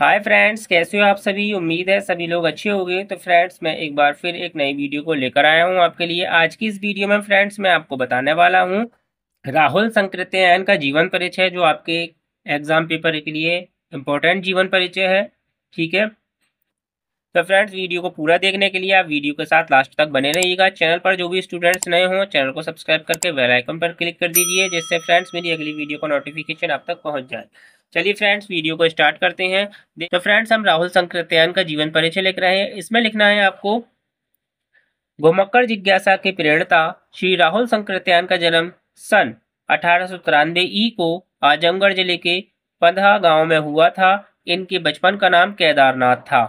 hi friends कैसे हो आप सभी उम्मीद है सभी लोग अच्छे हो तो फ्रेंड्स मैं एक बार फिर एक नई वीडियो को लेकर आया हूं आपके लिए आज की इस वीडियो में फ्रेंड्स मैं आपको बताने वाला हूं राहुल संकृत्यायन का जीवन परिचय जो आपके एग्ज़ाम पेपर के लिए इम्पोर्टेंट जीवन परिचय है ठीक है तो फ्रेंड्स वीडियो को पूरा देखने के लिए आप वीडियो के साथ लास्ट तक बने रहिएगा चैनल पर जो भी स्टूडेंट्स नए हों चैनल को सब्सक्राइब करके बेल आइकन पर क्लिक कर दीजिए जिससे फ्रेंड्स मेरी अगली वीडियो का नोटिफिकेशन आप तक पहुंच जाए चलिए फ्रेंड्स वीडियो को स्टार्ट करते हैं तो फ्रेंड्स हम राहुल संक्रत्यान का जीवन परिचय लिख रहे हैं इसमें लिखना है आपको गोमक्कर जिज्ञासा के प्रेरणता श्री राहुल संक्रत्यान का जन्म सन अठारह ई को आजमगढ़ जिले के पंधा गांव में हुआ था इनके बचपन का नाम केदारनाथ था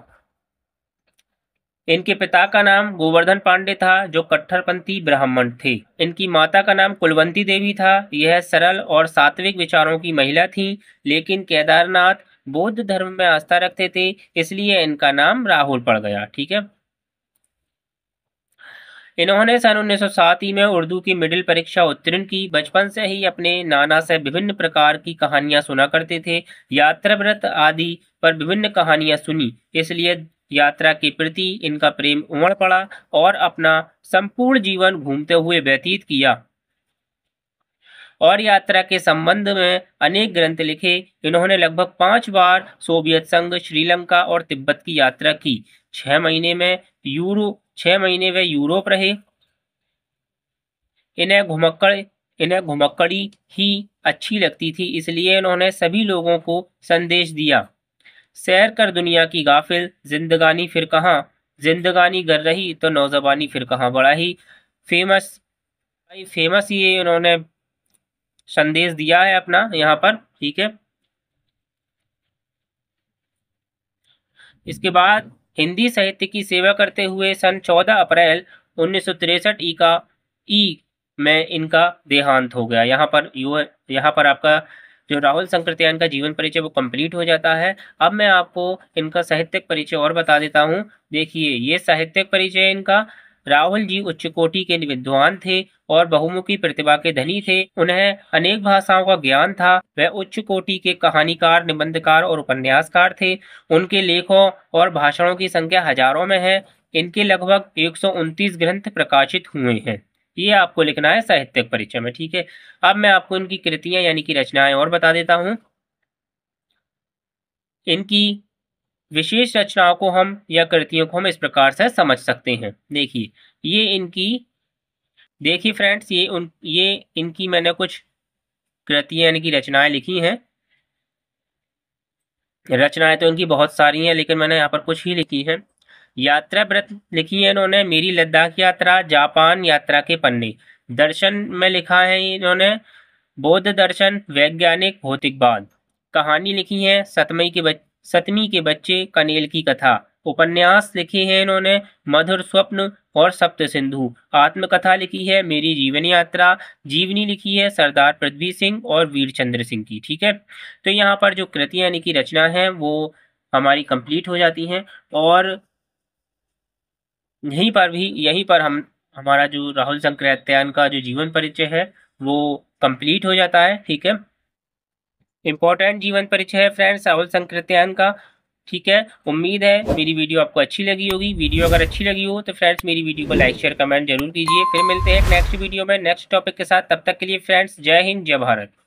इनके पिता का नाम गोवर्धन पांडे था जो कट्टरपंथी ब्राह्मण थे इनकी माता का नाम कुलवंती देवी था यह सरल और सात्विक विचारों की महिला थी लेकिन केदारनाथ बौद्ध धर्म में आस्था रखते थे इसलिए इनका नाम राहुल पड़ गया ठीक है इन्होंने सन उन्नीस सौ में उर्दू की मिडिल परीक्षा उत्तीर्ण की बचपन से ही अपने नाना से विभिन्न प्रकार की कहानियां सुना करते थे यात्रा व्रत आदि पर विभिन्न कहानियां सुनी इसलिए यात्रा के प्रति इनका प्रेम उमड़ पड़ा और अपना संपूर्ण जीवन घूमते हुए व्यतीत किया और यात्रा के संबंध में अनेक ग्रंथ लिखे इन्होंने लगभग पांच बार सोवियत संघ श्रीलंका और तिब्बत की यात्रा की छह महीने में यूरो छह महीने वे यूरोप रहे इन्हें घुमक्कड़ इन्हें घुमक्कड़ी ही अच्छी लगती थी इसलिए इन्होंने सभी लोगों को संदेश दिया सैर कर दुनिया की गाफिल जिंदगानी फिर कहाँ जिंदगानी गर रही तो नौजवानी फिर कहाँ बड़ा ही फेमस भाई फेमस ये उन्होंने संदेश दिया है अपना यहाँ पर ठीक है इसके बाद हिंदी साहित्य की सेवा करते हुए सन 14 अप्रैल उन्नीस सौ ई का ई में इनका देहांत हो गया यहाँ पर यू यहाँ पर आपका जो राहुल संकृत्यान का जीवन परिचय वो कंप्लीट हो जाता है अब मैं आपको इनका साहित्यिक परिचय और बता देता हूँ देखिए ये साहित्यिक परिचय इनका राहुल जी उच्च कोटि के विद्वान थे और बहुमुखी प्रतिभा के धनी थे उन्हें अनेक भाषाओं का ज्ञान था वह उच्च कोटि के कहानीकार निबंधकार और उपन्यासकार थे उनके लेखों और भाषणों की संख्या हजारों में है इनके लगभग एक ग्रंथ प्रकाशित हुए हैं ये आपको लिखना है साहित्यिक परीक्षा में ठीक है अब मैं आपको इनकी कृतियां यानी कि रचनाएं और बता देता हूं इनकी विशेष रचनाओं को हम या कृतियों को हम इस प्रकार से समझ सकते हैं देखिए ये इनकी देखिए फ्रेंड्स ये उन ये इनकी मैंने कुछ कृतियां यानी कि रचनाएं लिखी हैं रचनाएं तो इनकी बहुत सारी हैं लेकिन मैंने यहाँ पर कुछ ही लिखी हैं यात्रा व्रत लिखी है इन्होंने मेरी लद्दाख यात्रा जापान यात्रा के पन्ने दर्शन में लिखा है इन्होंने बौद्ध दर्शन वैज्ञानिक भौतिकवाद कहानी लिखी है सतमई के बच सतमी के बच्चे कनेल की कथा उपन्यास लिखे हैं इन्होंने मधुर स्वप्न और सप्त सिंधु आत्मकथा लिखी है मेरी जीवन यात्रा जीवनी लिखी है सरदार पृथ्वी सिंह और वीर चंद्र सिंह की ठीक है तो यहाँ पर जो कृति यानी कि रचना है वो हमारी कंप्लीट हो जाती हैं और यहीं पर भी यहीं पर हम हमारा जो राहुल शंकरात्यान का जो जीवन परिचय है वो कंप्लीट हो जाता है ठीक है इम्पोर्टेंट जीवन परिचय है फ्रेंड्स राहुल शंकरात्यान का ठीक है उम्मीद है मेरी वीडियो आपको अच्छी लगी होगी वीडियो अगर अच्छी लगी हो तो फ्रेंड्स मेरी वीडियो को लाइक शेयर कमेंट जरूर कीजिए फिर मिलते हैं नेक्स्ट वीडियो में नेक्स्ट टॉपिक के साथ तब तक के लिए फ्रेंड्स जय हिंद जय भारत